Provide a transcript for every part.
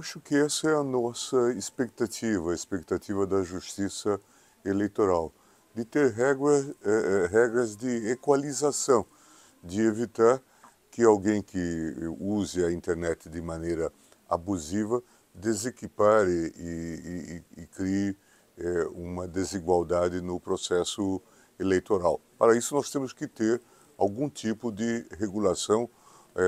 acho que essa é a nossa expectativa, a expectativa da justiça eleitoral, de ter regras, é, é, regras de equalização, de evitar que alguém que use a internet de maneira abusiva desequipare e, e, e crie é, uma desigualdade no processo eleitoral. Para isso, nós temos que ter algum tipo de regulação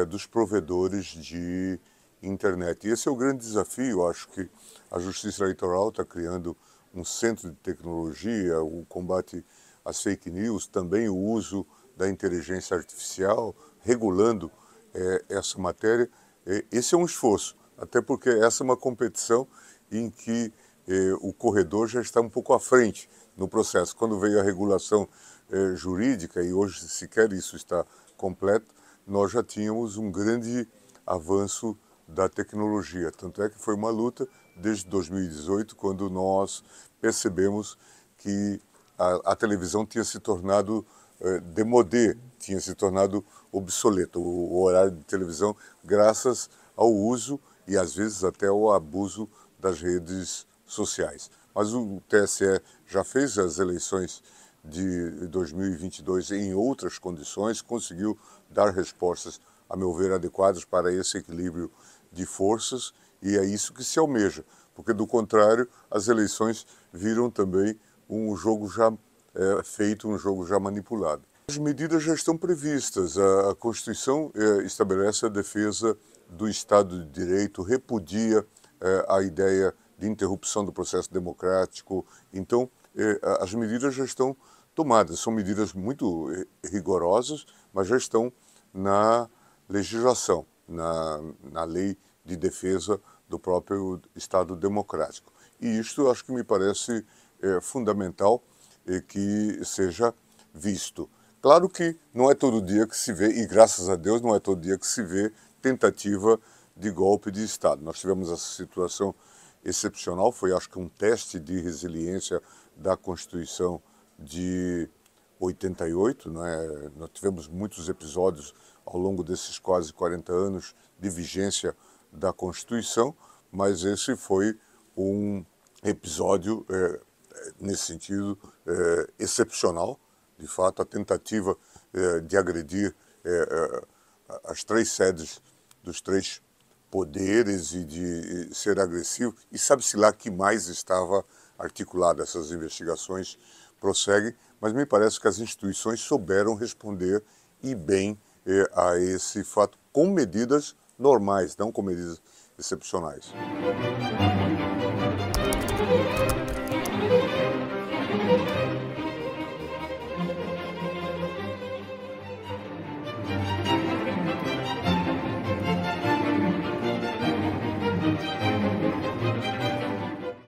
dos provedores de internet. E esse é o grande desafio. Acho que a Justiça Eleitoral está criando um centro de tecnologia, o combate às fake news, também o uso da inteligência artificial, regulando é, essa matéria. É, esse é um esforço, até porque essa é uma competição em que é, o corredor já está um pouco à frente no processo. Quando veio a regulação é, jurídica, e hoje sequer isso está completo, nós já tínhamos um grande avanço da tecnologia. Tanto é que foi uma luta desde 2018, quando nós percebemos que a, a televisão tinha se tornado eh, demodé, tinha se tornado obsoleta, o, o horário de televisão, graças ao uso e às vezes até ao abuso das redes sociais. Mas o TSE já fez as eleições de 2022 em outras condições, conseguiu dar respostas, a meu ver, adequadas para esse equilíbrio de forças e é isso que se almeja, porque do contrário as eleições viram também um jogo já é, feito, um jogo já manipulado. As medidas já estão previstas. A, a Constituição é, estabelece a defesa do Estado de Direito, repudia é, a ideia de interrupção do processo democrático. Então, é, as medidas já estão tomadas. São medidas muito é, rigorosas, mas já estão na legislação na, na lei de defesa do próprio Estado democrático. E isto acho que me parece é, fundamental é, que seja visto. Claro que não é todo dia que se vê, e graças a Deus não é todo dia que se vê tentativa de golpe de Estado. Nós tivemos essa situação excepcional, foi acho que um teste de resiliência da Constituição de 88, é? nós tivemos muitos episódios ao longo desses quase 40 anos de vigência da Constituição, mas esse foi um episódio, é, nesse sentido, é, excepcional. De fato, a tentativa é, de agredir as três sedes dos três poderes e de ser agressivo, e sabe-se lá que mais estava articulado essas investigações prossegue, mas me parece que as instituições souberam responder e bem eh, a esse fato com medidas normais, não com medidas excepcionais.